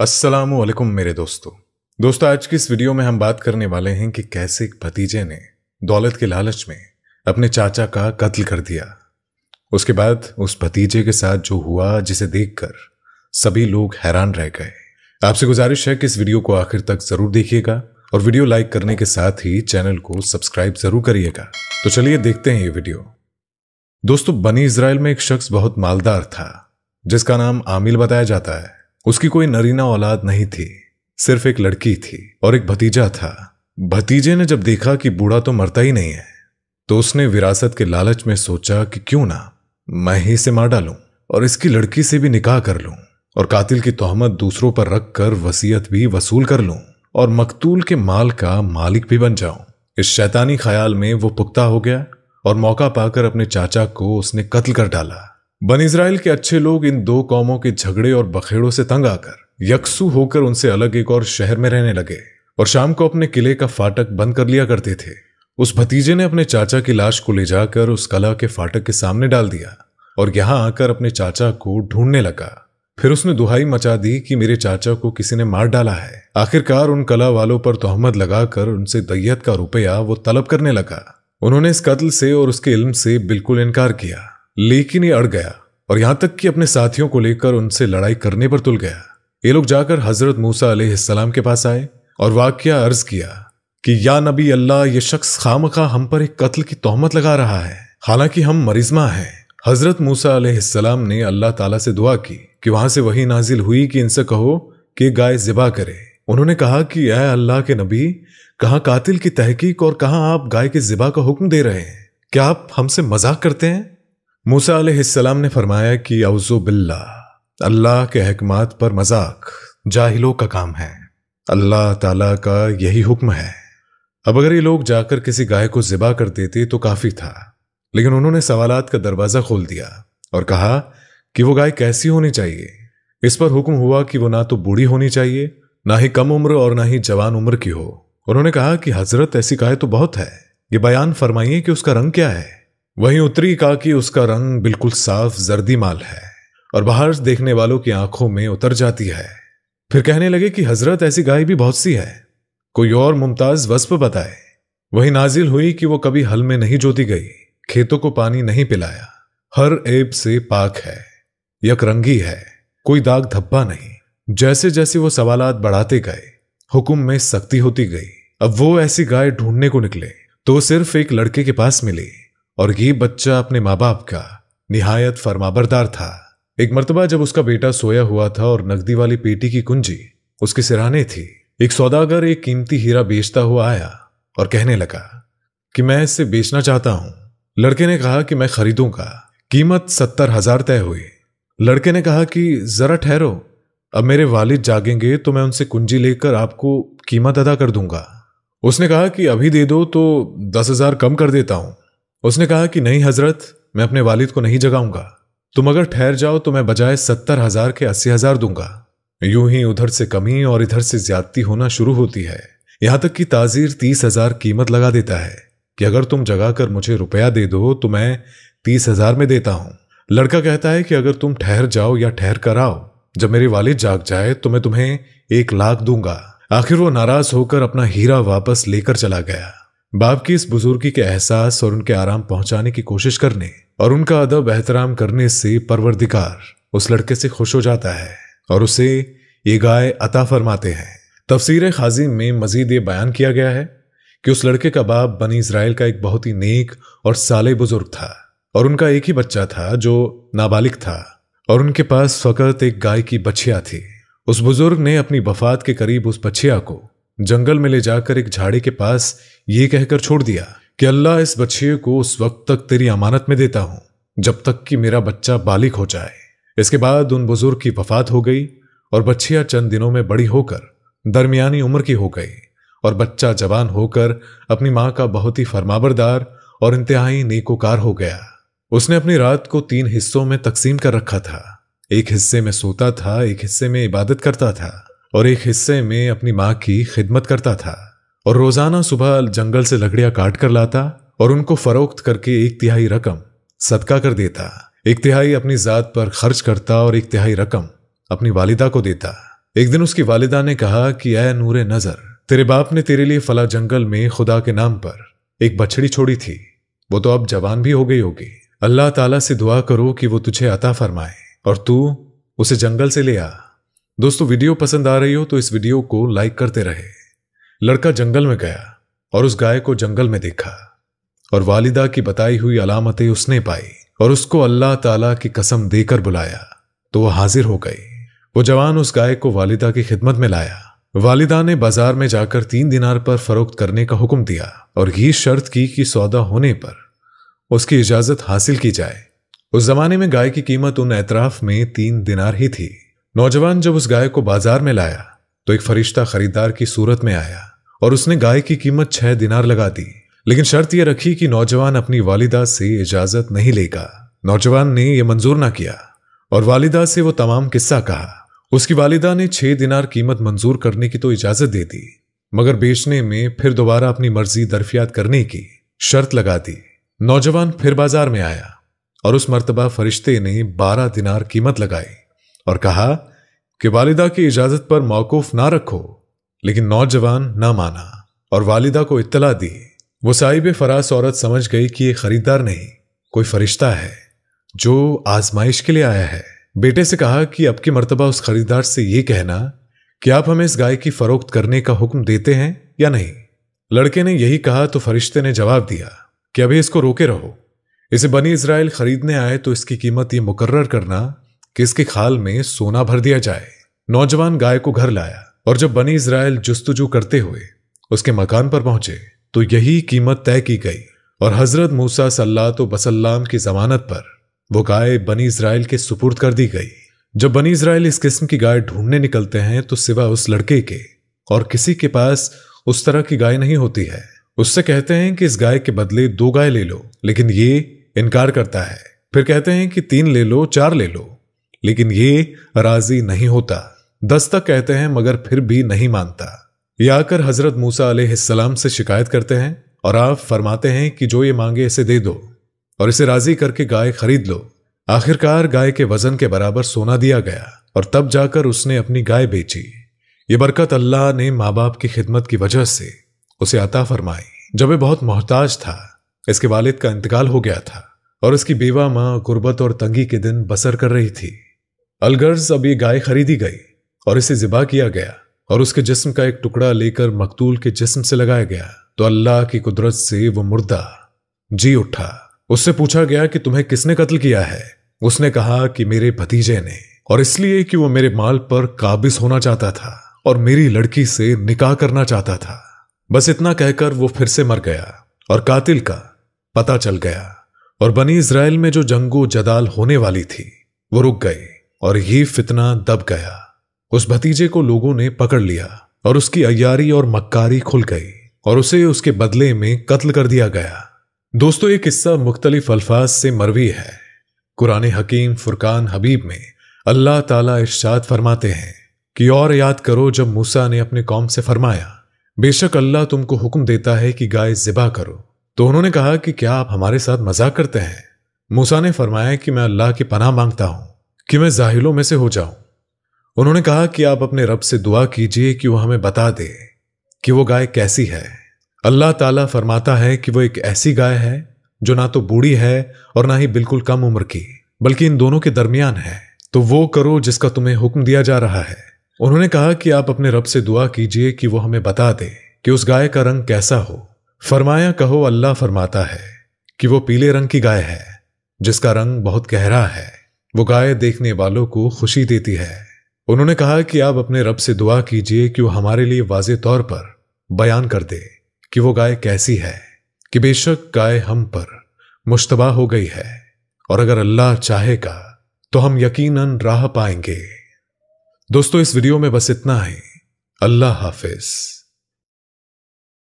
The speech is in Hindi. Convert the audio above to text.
अस्सलाम मेरे दोस्तों दोस्तों आज की इस वीडियो में हम बात करने वाले हैं कि कैसे एक भतीजे ने दौलत के लालच में अपने चाचा का कत्ल कर दिया उसके बाद उस भतीजे के साथ जो हुआ जिसे देखकर सभी लोग हैरान रह गए आपसे गुजारिश है कि इस वीडियो को आखिर तक जरूर देखिएगा और वीडियो लाइक करने के साथ ही चैनल को सब्सक्राइब जरूर करिएगा तो चलिए देखते हैं ये वीडियो दोस्तों बनी इसराइल में एक शख्स बहुत मालदार था जिसका नाम आमिल बताया जाता है उसकी कोई नरीना औलाद नहीं थी सिर्फ एक लड़की थी और एक भतीजा था भतीजे ने जब देखा कि बूढ़ा तो मरता ही नहीं है तो उसने विरासत के लालच में सोचा कि क्यों ना मैं ही इसे मार डालूं और इसकी लड़की से भी निकाह कर लूं और कातिल की तोहमत दूसरों पर रख कर वसीयत भी वसूल कर लूं और मकतूल के माल का मालिक भी बन जाऊं इस शैतानी ख्याल में वो पुख्ता हो गया और मौका पाकर अपने चाचा को उसने कत्ल कर डाला बन इसराइल के अच्छे लोग इन दो कौमों के झगड़े और बखेड़ों से तंग आकर यकसू होकर उनसे अलग एक और शहर में रहने लगे और शाम को अपने किले का फाटक बंद कर लिया करते थे उस भतीजे ने अपने चाचा की लाश को ले जाकर उस कला के फाटक के सामने डाल दिया और यहां आकर अपने चाचा को ढूंढने लगा फिर उसने दुहाई मचा दी कि मेरे चाचा को किसी ने मार डाला है आखिरकार उन कला वालों पर तोहमद लगाकर उनसे दैयत का रुपया वो तलब करने लगा उन्होंने इस कत्ल से और उसके इल्म से बिल्कुल इनकार किया लेकिन ये अड़ गया और यहां तक कि अपने साथियों को लेकर उनसे लड़ाई करने पर तुल गया ये लोग जाकर हजरत मूसा अलैहिस्सलाम के पास आए और वाक्य अर्ज किया कि या नबी अल्लाह ये शख्स खाम खा हम पर एक कत्ल की तोहमत लगा रहा है हालांकि हम मरिजमा हैं हजरत मूसा अलैहिस्सलाम ने अल्लाह ताला से दुआ की कि वहां से वही नाजिल हुई कि इनसे कहो कि गाय जिबा करे उन्होंने कहा कि अः अल्लाह के नबी कहाँ कातिल की तहकीक और कहाँ आप गाय के जिबा का हुक्म दे रहे हैं क्या आप हमसे मजाक करते हैं मूसा आसमाम ने फरमाया कि अवजो बिल्ला अल्लाह के अहकमात पर मजाक जाहिलों का काम है अल्लाह ताला का यही हुक्म है अब अगर ये लोग जाकर किसी गाय को ज़िबा कर देते तो काफ़ी था लेकिन उन्होंने सवालात का दरवाज़ा खोल दिया और कहा कि वो गाय कैसी होनी चाहिए इस पर हुक्म हुआ कि वो ना तो बूढ़ी होनी चाहिए ना ही कम उम्र और ना ही जवान उम्र की हो उन्होंने कहा कि हजरत ऐसी गाय तो बहुत है ये बयान फरमाइए कि उसका रंग क्या है वहीं उत्तरी का कि उसका रंग बिल्कुल साफ जर्दी माल है और बाहर देखने वालों की आंखों में उतर जाती है फिर कहने लगे कि हजरत ऐसी गाय भी बहुत सी है कोई और मुमताज वस्प बताए वही नाजिल हुई कि वो कभी हल में नहीं जोती गई खेतों को पानी नहीं पिलाया हर एब से पाक है यक रंगी है कोई दाग धब्बा नहीं जैसे जैसे वो सवालात बढ़ाते गए हुक्म में सख्ती होती गई अब वो ऐसी गाय ढूंढने को निकले तो सिर्फ एक लड़के के पास मिली और ये बच्चा अपने माँ बाप का निहायत फरमाबरदार था एक मरतबा जब उसका बेटा सोया हुआ था और नकदी वाली पेटी की कुंजी उसके सिराने थी एक सौदागर एक कीमती हीरा बेचता हुआ आया और कहने लगा कि मैं इसे बेचना चाहता हूं लड़के ने कहा कि मैं खरीदूंगा कीमत सत्तर हजार तय हुई लड़के ने कहा कि जरा ठहरो अब मेरे वालिद जागेंगे तो मैं उनसे कुंजी लेकर आपको कीमत अदा कर दूंगा उसने कहा कि अभी दे दो तो दस हजार कम कर देता हूं उसने कहा कि नहीं हजरत मैं अपने वालिद को नहीं जगाऊंगा तुम अगर ठहर जाओ तो मैं बजाय सत्तर हजार के अस्सी हजार दूंगा यूं ही उधर से कमी और इधर से ज्यादती होना शुरू होती है यहां तक कि ताजीर तीस हजार कीमत लगा देता है कि अगर तुम जगा कर मुझे रुपया दे दो तो मैं तीस हजार में देता हूं लड़का कहता है कि अगर तुम ठहर जाओ या ठहर कर आओ जब मेरे वालिद जाग जाए तो मैं तुम्हें एक लाख दूंगा आखिर वो नाराज होकर अपना हीरा वापस लेकर चला गया बाप की इस बुजुर्गी के एहसास और उनके आराम पहुंचाने की कोशिश करने और उनका अदब एहतराम करने से परवरदिकार उस लड़के से खुश हो जाता है और उसे ये गाय अता फरमाते हैं तफसीर खाजिम में मजीद ये बयान किया गया है कि उस लड़के का बाप बनी इसराइल का एक बहुत ही नेक और साले बुजुर्ग था और उनका एक ही बच्चा था जो नाबालिग था और उनके पास फकत एक गाय की बछिया थी उस बुजुर्ग ने अपनी वफात के करीब उस बछिया को जंगल में ले जाकर एक झाड़ी के पास ये कहकर छोड़ दिया कि अल्लाह इस बच्चे को उस वक्त तक तेरी अमानत में देता हूं जब तक कि मेरा बच्चा बालिक हो जाए इसके बाद उन बुजुर्ग की वफात हो गई और बच्चिया चंद दिनों में बड़ी होकर दरमियानी उम्र की हो गई और बच्चा जवान होकर अपनी माँ का बहुत ही फरमाबरदार और इंतहाई नेकोकार हो गया उसने अपनी रात को तीन हिस्सों में तकसीम कर रखा था एक हिस्से में सोता था एक हिस्से में इबादत करता था और एक हिस्से में अपनी माँ की खिदमत करता था और रोजाना सुबह जंगल से लकड़ियां काट कर लाता और उनको फरोख्त करके एक तिहाई रकम सदका कर देता एक तिहाई अपनी जात पर खर्च करता और एक तिहाई रकम अपनी वालिदा को देता एक दिन उसकी वालिदा ने कहा कि अय नूर नजर तेरे बाप ने तेरे लिए फला जंगल में खुदा के नाम पर एक बछड़ी छोड़ी थी वो तो अब जवान भी हो गई होगी अल्लाह ताला से दुआ करो कि वो तुझे अता फरमाए और तू उसे जंगल से ले आ दोस्तों वीडियो पसंद आ रही हो तो इस वीडियो को लाइक करते रहे लड़का जंगल में गया और उस गाय को जंगल में देखा और वालिदा की बताई हुई अलामतें उसने पाई और उसको अल्लाह ताला की कसम देकर बुलाया तो वह हाजिर हो गई वो जवान उस गाय को वालिदा की खिदमत में लाया वालिदा ने बाजार में जाकर तीन दिनार पर फरोख्त करने का हुक्म दिया और ये शर्त की कि सौदा होने पर उसकी इजाजत हासिल की जाए उस जमाने में गाय की कीमत उन एतराफ में तीन दिनार ही थी नौजवान जब उस गाय को बाजार में लाया तो एक फरिश्ता खरीदार की सूरत में आया और उसने गाय की कीमत छह दिनार लगा दी लेकिन शर्त यह रखी कि नौजवान अपनी वालिदा से इजाजत नहीं लेगा नौजवान ने यह मंजूर ना किया और वालिदा से वो तमाम किस्सा कहा उसकी वालिदा ने छह दिनार कीमत मंजूर करने की तो इजाजत दे दी मगर बेचने में फिर दोबारा अपनी मर्जी दरफियात करने की शर्त लगा दी नौजवान फिर बाजार में आया और उस मर्तबा फरिश्ते ने बारह दिनार कीमत लगाई और कहा कि वालिदा की इजाजत पर मौकूफ ना रखो लेकिन नौजवान ना माना और वालिदा को इत्तला दी वो साहिब फरास औरत समझ गई कि ये खरीदार नहीं कोई फरिश्ता है जो आजमाइश के लिए आया है बेटे से कहा कि अब की मरतबा उस खरीदार से ये कहना कि आप हमें इस गाय की फरोख्त करने का हुक्म देते हैं या नहीं लड़के ने यही कहा तो फरिश्ते ने जवाब दिया कि अभी इसको रोके रहो इसे बनी इसराइल खरीदने आए तो इसकी कीमत ये मुकर्र करना कि इसके खाल में सोना भर दिया जाए नौजवान गाय को घर लाया और जब बनी इसराइल जुस्तुजू करते हुए उसके मकान पर पहुंचे तो यही कीमत तय की गई और हजरत मूसा सल्ला तो बसल्लाम की जमानत पर वो गाय बनी इसराइल के सुपुर्द कर दी गई जब बनी इसराइल इस किस्म की गाय ढूंढने निकलते हैं तो सिवा उस लड़के के और किसी के पास उस तरह की गाय नहीं होती है उससे कहते हैं कि इस गाय के बदले दो गाय ले लो लेकिन ये इनकार करता है फिर कहते हैं कि तीन ले लो चार ले लो लेकिन ये राजी नहीं होता दस्तक कहते हैं मगर फिर भी नहीं मानता ये आकर हजरत मूसा सलाम से शिकायत करते हैं और आप फरमाते हैं कि जो ये मांगे इसे दे दो और इसे राजी करके गाय खरीद लो आखिरकार गाय के वजन के बराबर सोना दिया गया और तब जाकर उसने अपनी गाय बेची ये बरकत अल्लाह ने माँ बाप की खिदमत की वजह से उसे अता फरमाई जब वह बहुत मोहताज था इसके वालिद का इंतकाल हो गया था और इसकी बेवा माँ गुर्बत और तंगी के दिन बसर कर रही थी अलगर्ज अब ये गाय खरीदी गई और इसे जिबा किया गया और उसके जिस्म का एक टुकड़ा लेकर मकतूल के जिस्म से लगाया गया तो अल्लाह की कुदरत से वो मुर्दा जी उठा उससे पूछा गया कि तुम्हें किसने कत्ल किया है उसने कहा कि मेरे भतीजे ने और इसलिए कि वो मेरे माल पर काबिज होना चाहता था और मेरी लड़की से निकाह करना चाहता था बस इतना कहकर वो फिर से मर गया और कातिल का पता चल गया और बनी इसराइल में जो जंगो जदाल होने वाली थी वो रुक गई और ये फितना दब गया उस भतीजे को लोगों ने पकड़ लिया और उसकी अयारी और मक्कारी खुल गई और उसे उसके बदले में कत्ल कर दिया गया दोस्तों ये किस्सा मुख्तलिफ अल्फाज से मरवी है कुरान हकीम फुरकान हबीब में अल्लाह ताला इर्शाद फरमाते हैं कि और याद करो जब मूसा ने अपने कौम से फरमाया बेशक अल्लाह तुमको हुक्म देता है कि गाय ज़िबा करो तो उन्होंने कहा कि क्या आप हमारे साथ मजाक करते हैं मूसा ने फरमाया कि मैं अल्लाह की पनाह मांगता हूं कि मैं जाहिलों में से हो जाऊं उन्होंने कहा कि आप अपने रब से दुआ कीजिए कि वो हमें बता दे कि वो गाय कैसी है अल्लाह ताला फरमाता है कि वो एक ऐसी गाय है जो ना तो बूढ़ी है और ना ही बिल्कुल कम उम्र की बल्कि इन दोनों के दरमियान है तो वो करो जिसका तुम्हें हुक्म दिया जा रहा है उन्होंने कहा कि आप अपने रब से दुआ कीजिए कि वो हमें बता दे कि उस गाय का रंग कैसा हो फरमाया कहो अल्लाह फरमाता है कि वो पीले रंग की गाय है जिसका रंग बहुत गहरा है वो गाय देखने वालों को खुशी देती है उन्होंने कहा कि आप अपने रब से दुआ कीजिए कि वो हमारे लिए वाजे तौर पर बयान कर दे कि वो गाय कैसी है कि बेशक गाय हम पर मुश्तबा हो गई है और अगर अल्लाह चाहेगा तो हम यकीनन राह पाएंगे दोस्तों इस वीडियो में बस इतना ही अल्लाह हाफिज़